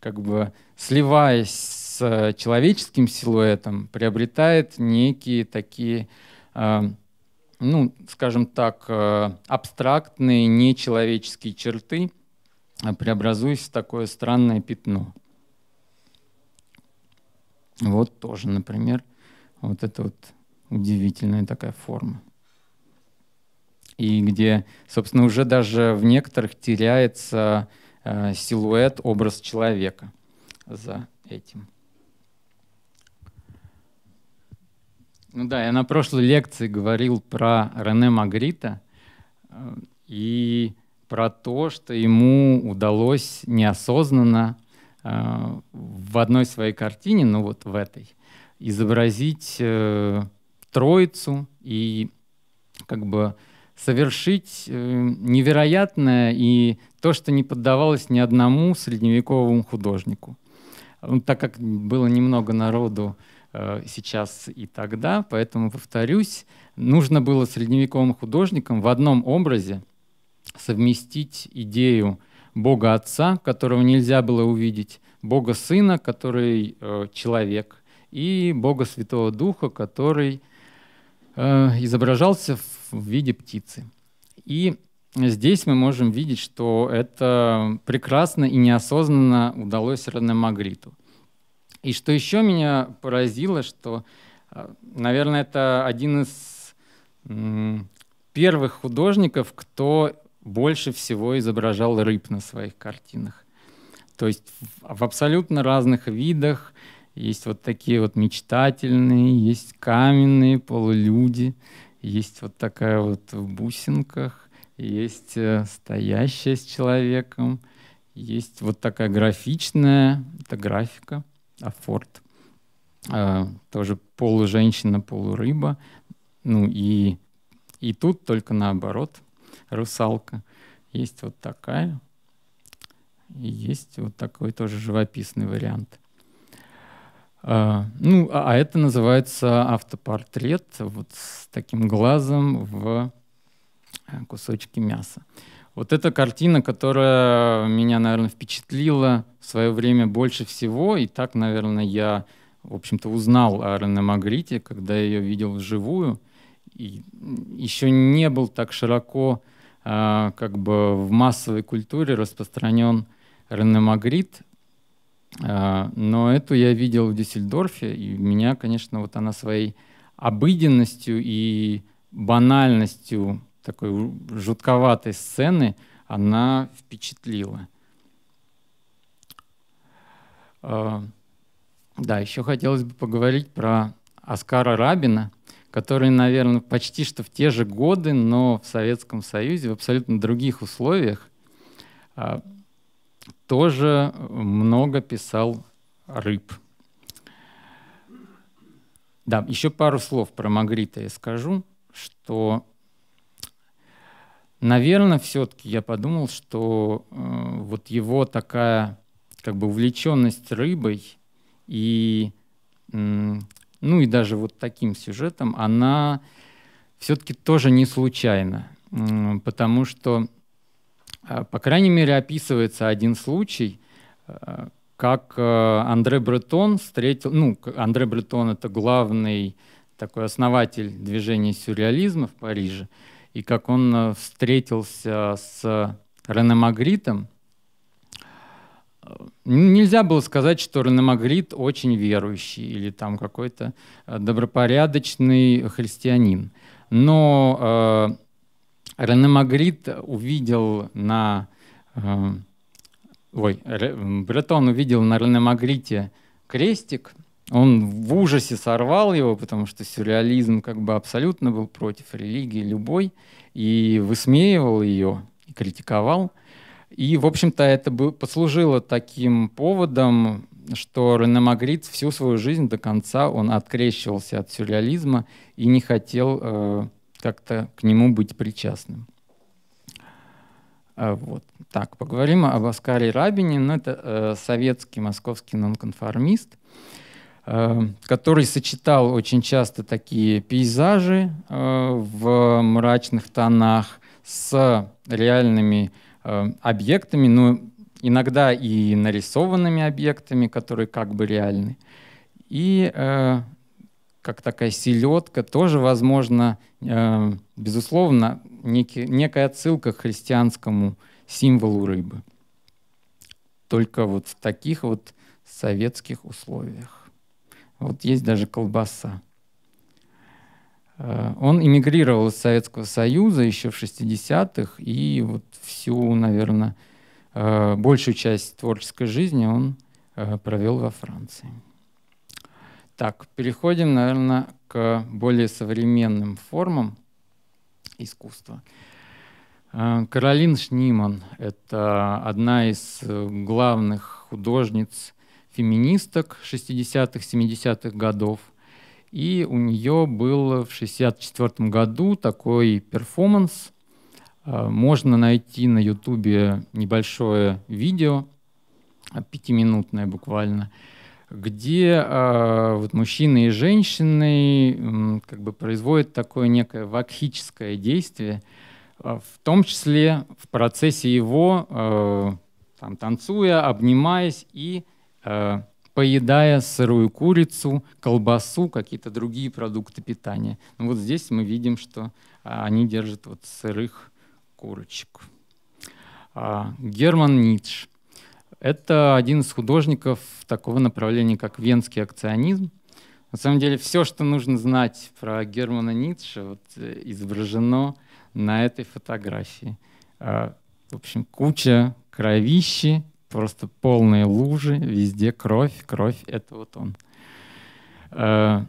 S1: как бы сливаясь с э, человеческим силуэтом, приобретает некие такие, ну, скажем так, абстрактные, нечеловеческие черты, а преобразуясь в такое странное пятно. Вот тоже, например, вот это вот удивительная такая форма. И где, собственно, уже даже в некоторых теряется э, силуэт, образ человека за этим. Ну да, я на прошлой лекции говорил про Рене Магрита э, и про то, что ему удалось неосознанно э, в одной своей картине, ну вот в этой, изобразить э, Троицу и как бы совершить э, невероятное и то, что не поддавалось ни одному средневековому художнику. Ну, так как было немного народу э, сейчас и тогда, поэтому, повторюсь, нужно было средневековым художникам в одном образе совместить идею Бога Отца, которого нельзя было увидеть, Бога Сына, который э, человек, и Бога Святого Духа, который — Э, изображался в виде птицы. И здесь мы можем видеть, что это прекрасно и неосознанно удалось Рене Магриту. И что еще меня поразило, что, э, наверное, это один из первых художников, кто больше всего изображал рыб на своих картинах. То есть в абсолютно разных видах, есть вот такие вот мечтательные, есть каменные полулюди, есть вот такая вот в бусинках, есть э, стоящая с человеком, есть вот такая графичная, это графика, афорт, э, тоже полуженщина, полурыба, ну и, и тут только наоборот, русалка. Есть вот такая, есть вот такой тоже живописный вариант. А, ну, а, а это называется автопортрет вот с таким глазом в э, кусочке мяса. Вот эта картина, которая меня, наверное, впечатлила в свое время больше всего, и так, наверное, я, в общем-то, узнал о Рене Магрите, когда я ее видел вживую, и еще не был так широко, э, как бы в массовой культуре распространен Рене Магрит, а, но эту я видел в Дюссельдорфе, и меня, конечно, вот она своей обыденностью и банальностью такой жутковатой сцены, она впечатлила. А, да, еще хотелось бы поговорить про Оскара Рабина, который, наверное, почти что в те же годы, но в Советском Союзе, в абсолютно других условиях, а, тоже много писал рыб. Да, еще пару слов про Магрита я скажу, что, наверное, все-таки я подумал, что э, вот его такая как бы увлеченность рыбой и, э, ну и даже вот таким сюжетом, она все-таки тоже не случайна, э, потому что а, по крайней мере, описывается один случай, а, как а, Андре Бретон встретил... Ну, Андре Бретон — это главный такой основатель движения сюрреализма в Париже, и как он встретился с Рене Магритом. Нельзя было сказать, что Рене Магрит очень верующий или там какой-то добропорядочный христианин. Но Рене Магрит увидел на... Э, ой, Бретон увидел на Рене Магрите крестик, он в ужасе сорвал его, потому что сюрреализм как бы абсолютно был против религии любой, и высмеивал ее, и критиковал. И, в общем-то, это послужило таким поводом, что Рене Магрит всю свою жизнь до конца он открещивался от сюрреализма и не хотел э, как-то к нему быть причастным. А, вот. Так, поговорим об Оскаре Рабине. Ну, это э, советский московский нонконформист, э, который сочетал очень часто такие пейзажи э, в мрачных тонах с реальными э, объектами, ну, иногда и нарисованными объектами, которые как бы реальны. И э, как такая селедка, тоже, возможно, э, безусловно, некий, некая отсылка к христианскому символу рыбы. Только вот в таких вот советских условиях. Вот есть даже колбаса. Э, он эмигрировал из Советского Союза еще в 60-х, и вот всю, наверное, э, большую часть творческой жизни он э, провел во Франции. Так, переходим, наверное, к более современным формам искусства. Э, Каролин Шниман — это одна из главных художниц феминисток 60-х, 70-х годов. И у нее был в 64 году такой перформанс. Э, можно найти на Ютубе небольшое видео, пятиминутное буквально — где э, вот мужчины и женщины э, как бы производят такое некое вакхическое действие, э, в том числе в процессе его э, там, танцуя, обнимаясь и э, поедая сырую курицу, колбасу, какие-то другие продукты питания. Ну, вот здесь мы видим, что они держат вот сырых курочек. Герман Ницше это один из художников такого направления, как венский акционизм. На самом деле все, что нужно знать про Германа Ницше, вот, э, изображено на этой фотографии. А, в общем, куча кровищи, просто полные лужи, везде кровь, кровь — это вот он. А,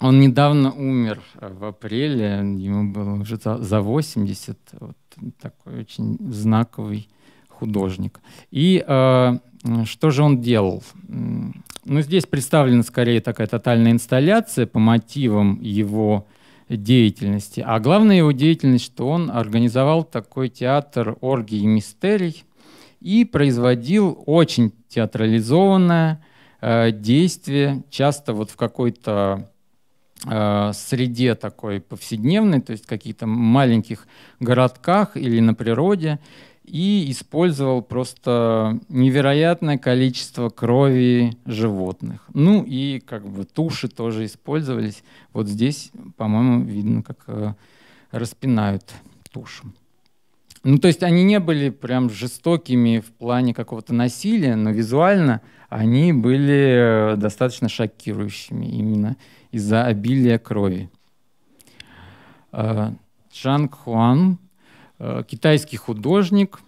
S1: он недавно умер а, в апреле, ему было уже за 80, вот такой очень знаковый художник. И э, что же он делал? Ну, здесь представлена скорее такая тотальная инсталляция по мотивам его деятельности. А главная его деятельность, что он организовал такой театр оргии и мистерий и производил очень театрализованное э, действие, часто вот в какой-то э, среде такой повседневной, то есть в каких-то маленьких городках или на природе и использовал просто невероятное количество крови животных. Ну и как бы туши тоже использовались. Вот здесь, по-моему, видно, как э, распинают тушу. Ну, то есть они не были прям жестокими в плане какого-то насилия, но визуально они были э, достаточно шокирующими именно из-за обилия крови. Э, Чанг Хуан Э, китайский художник.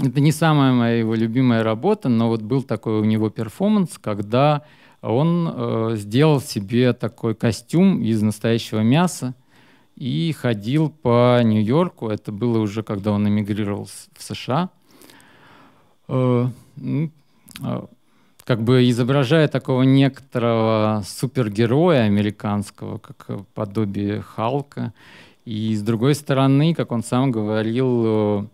S1: Это не самая моя его любимая работа, но вот был такой у него перформанс, когда он э, сделал себе такой костюм из настоящего мяса и ходил по Нью-Йорку. Это было уже, когда он эмигрировал в США. Э, э, как бы изображая такого некоторого супергероя американского, как э, подобие Халка. И с другой стороны, как он сам говорил, э,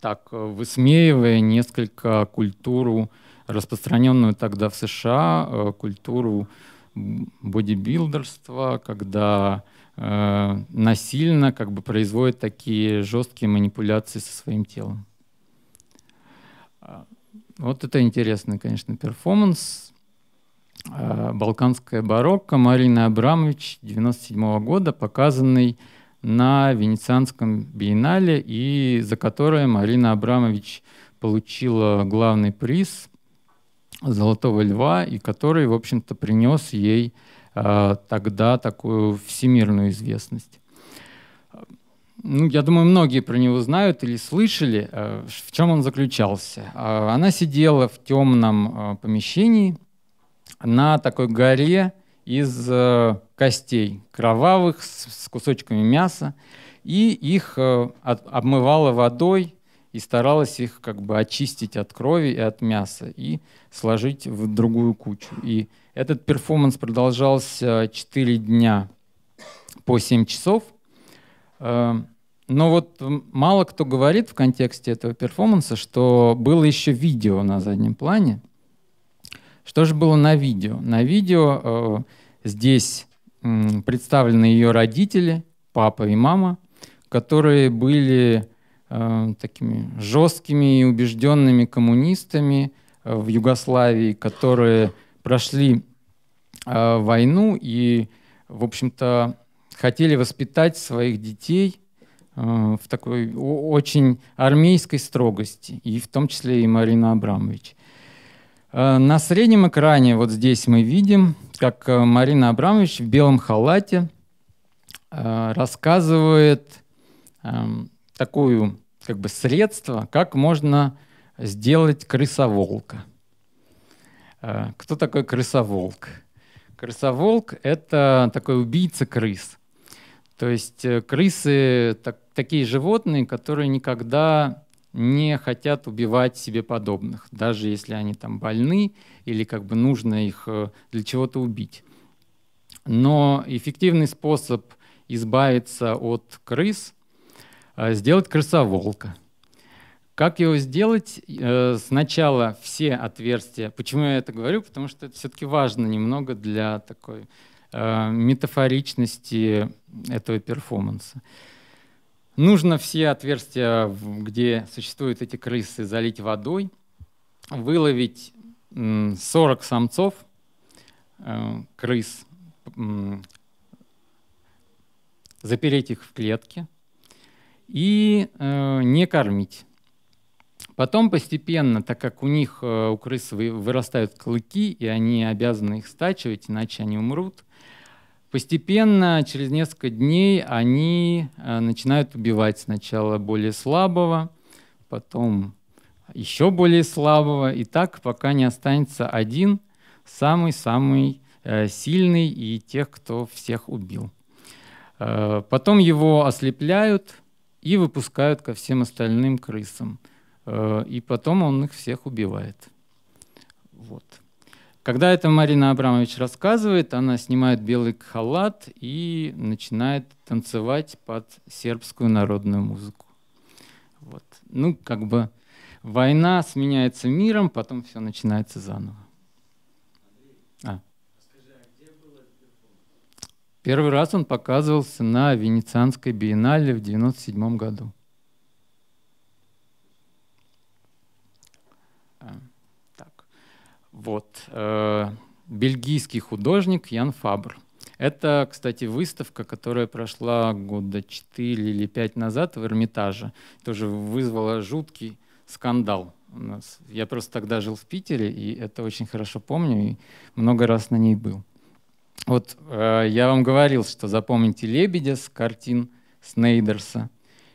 S1: так э, высмеивая несколько культуру, распространенную тогда в США, э, культуру бодибилдерства, когда э, насильно как бы производят такие жесткие манипуляции со своим телом. А, вот это интересный, конечно, перформанс. Э, «Балканское барокко» Марина Абрамович 1997 года, показанный на Венецианском биеннале, и за которое Марина Абрамович получила главный приз «Золотого льва», и который, в общем-то, принес ей э, тогда такую всемирную известность. Ну, я думаю, многие про него знают или слышали, э, в чем он заключался. она сидела в темном помещении – на такой горе из э, костей кровавых с, кусочками мяса, и их э, обмывала водой и старалась их как бы очистить от крови и от мяса и сложить в другую кучу. И этот перформанс продолжался 4 дня по 7 часов. Э, но вот мало кто говорит в контексте этого перформанса, что было еще видео на заднем плане — что же было на видео? На видео э, здесь э, представлены ее родители, папа и мама, которые были э, такими жесткими и убежденными коммунистами э, в Югославии, которые прошли э, войну и, в общем-то, хотели воспитать своих детей э, в такой очень армейской строгости, и в том числе и Марина Абрамович. Э, на среднем экране вот здесь мы видим, как э, Марина Абрамович в белом халате э, рассказывает эм, такую как бы средство, как можно сделать крысоволка. Кто такой крысоволк? Крысоволк — это такой убийца крыс. То есть крысы так, — такие животные, которые никогда не хотят убивать себе подобных, даже если они там больны или как бы нужно их э, для чего-то убить. Но эффективный способ избавиться от крыс э, — сделать крысоволка. Как его сделать? Э, сначала все отверстия. Почему я это говорю? Потому что это все-таки важно немного для такой метафоричности этого перформанса. Нужно все отверстия, где существуют эти крысы, залить водой, выловить 40 самцов э, крыс, запереть их в клетке и э, не кормить. Потом постепенно, так как у них, э, у крыс вырастают клыки, и они обязаны их стачивать, иначе они умрут, Постепенно, через несколько дней, они э, начинают убивать сначала более слабого, потом еще более слабого, и так пока не останется один самый-самый э, сильный и тех, кто всех убил. Э, потом его ослепляют и выпускают ко всем остальным крысам. И потом он их всех убивает. Вот. Когда это Марина Абрамович рассказывает, она снимает белый халат и начинает танцевать под сербскую народную музыку. Вот. Ну, как бы война сменяется миром, потом все начинается заново. А. Первый раз он показывался на Венецианской биеннале в 1997 году. Вот. Э, бельгийский художник Ян Фабр. Это, кстати, выставка, которая прошла года 4 или 5 назад в Эрмитаже. Тоже вызвала жуткий скандал у нас. Я просто тогда жил в Питере, и это очень хорошо помню, и много раз на ней был. Вот э, я вам говорил, что запомните «Лебедя» с картин Снейдерса.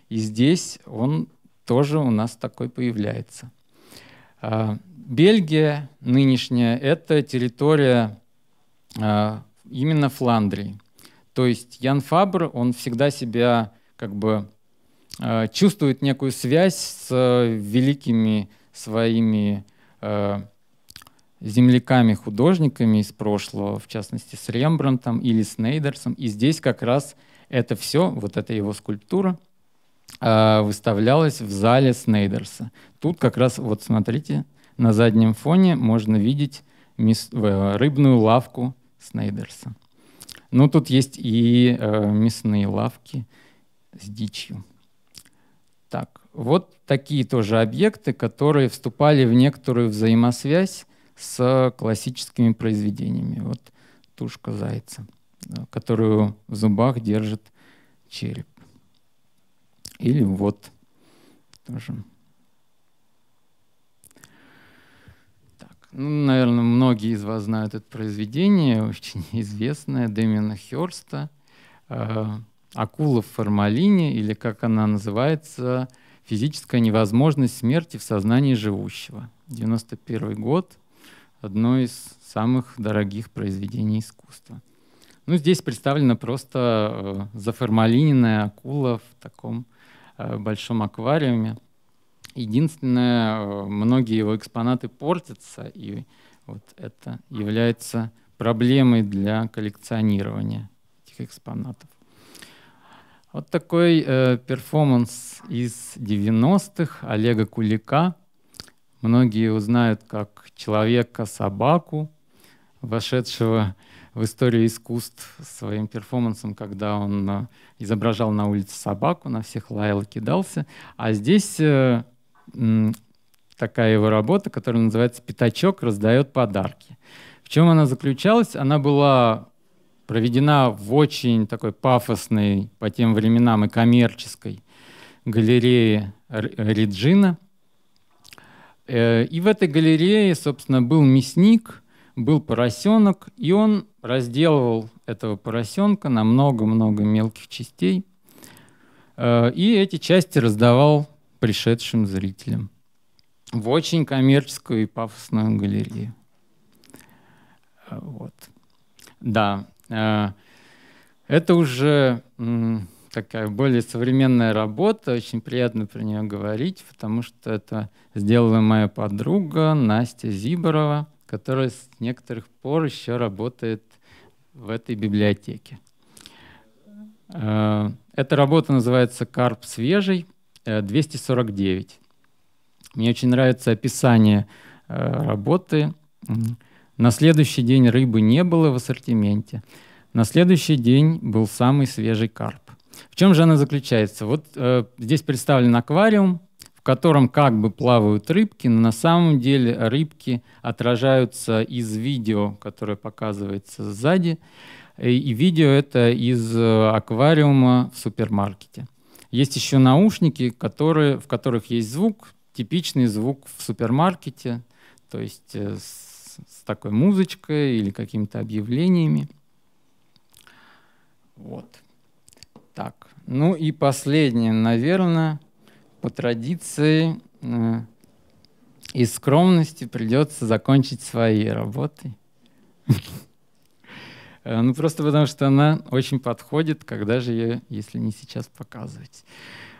S1: И здесь он тоже у нас такой появляется. А, Бельгия нынешняя — это территория а, именно Фландрии. То есть Ян Фабр, он всегда себя как бы а, чувствует некую связь с а, великими своими земляками-художниками из прошлого, в частности с Рембрандтом или с Нейдерсом. И здесь как раз это все, вот эта его скульптура, выставлялась в зале Снейдерса. Тут как раз, вот смотрите, на заднем фоне можно видеть э, рыбную лавку Снайдерса. Но ну, тут есть и э, мясные лавки с дичью. Так, вот такие тоже объекты, которые вступали в некоторую взаимосвязь с классическими произведениями. Вот тушка зайца, э, которую в зубах держит череп. Или вот тоже Ну, наверное, многие из вас знают это произведение, очень известное, Дэмина Хёрста. Э, «Акула в формалине» или, как она называется, «Физическая невозможность смерти в сознании живущего». 91 год. Одно из самых дорогих произведений искусства. Ну, здесь представлена просто э, заформалиненная акула в таком э, большом аквариуме. Единственное, э, многие его экспонаты портятся, и вот это является проблемой для коллекционирования этих экспонатов. Вот такой э, перформанс из 90-х Олега Кулика. Многие узнают как человека-собаку, вошедшего в историю искусств своим перформансом, когда он э, изображал на улице собаку, на всех лаял и кидался. А здесь э, такая его работа, которая называется «Пятачок раздает подарки». В чем она заключалась? Она была проведена в очень такой пафосной по тем временам и коммерческой галерее Реджина. Э, и в этой галерее, собственно, был мясник, был поросенок, и он разделывал этого поросенка на много-много мелких частей. Э, и эти части раздавал пришедшим зрителям в очень коммерческую и пафосную галерею. А, вот. Да, а, это уже такая более современная работа, очень приятно про нее говорить, потому что это сделала моя подруга Настя Зиборова, которая с некоторых пор еще работает в этой библиотеке. А, эта работа называется «Карп свежий», 249. Э, Мне очень нравится описание э, работы. На следующий день рыбы не было в ассортименте. На следующий день был самый свежий карп. В чем же она заключается? Вот э, здесь представлен аквариум, в котором как бы плавают рыбки, но на самом деле рыбки отражаются из видео, которое показывается сзади. и видео это из аквариума в супермаркете. Есть еще наушники, которые, в которых есть звук, типичный звук в супермаркете, то есть э, с, с такой музычкой или какими-то объявлениями. Вот. Так. Ну и последнее, наверное, по традиции э, из скромности придется закончить свои работы. Э, ну, просто потому что она очень подходит, когда же ее, если не сейчас, показывать.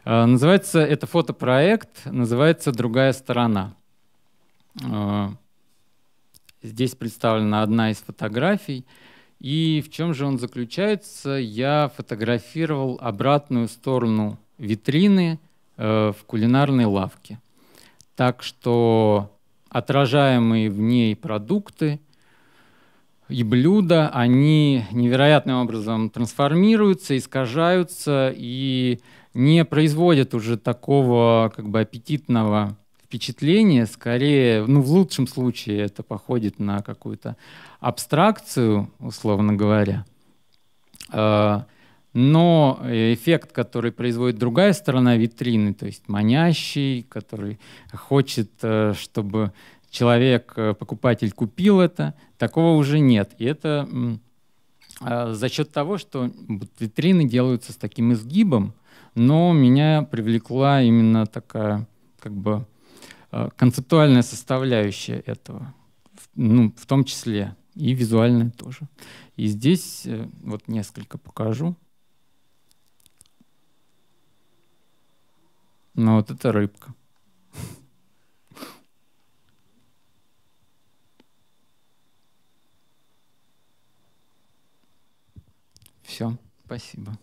S1: Э, называется, это фотопроект, называется «Другая сторона». Э, здесь представлена одна из фотографий. И в чем же он заключается? Я фотографировал обратную сторону витрины в кулинарной лавке. Так что отражаемые в ней продукты и блюда, они невероятным образом трансформируются, искажаются и не производят уже такого как бы аппетитного впечатления, скорее, ну, в лучшем случае это походит на какую-то абстракцию, условно говоря. А, но эффект, который производит другая сторона витрины, то есть манящий, который хочет, э, чтобы человек, э, покупатель купил это, такого уже нет. И это а, за счет того, что витрины делаются с таким изгибом, но меня привлекла именно такая как бы э, концептуальная составляющая этого, ну, в том числе и визуальная тоже. И здесь э, вот несколько покажу. Ну вот это рыбка. Все, спасибо.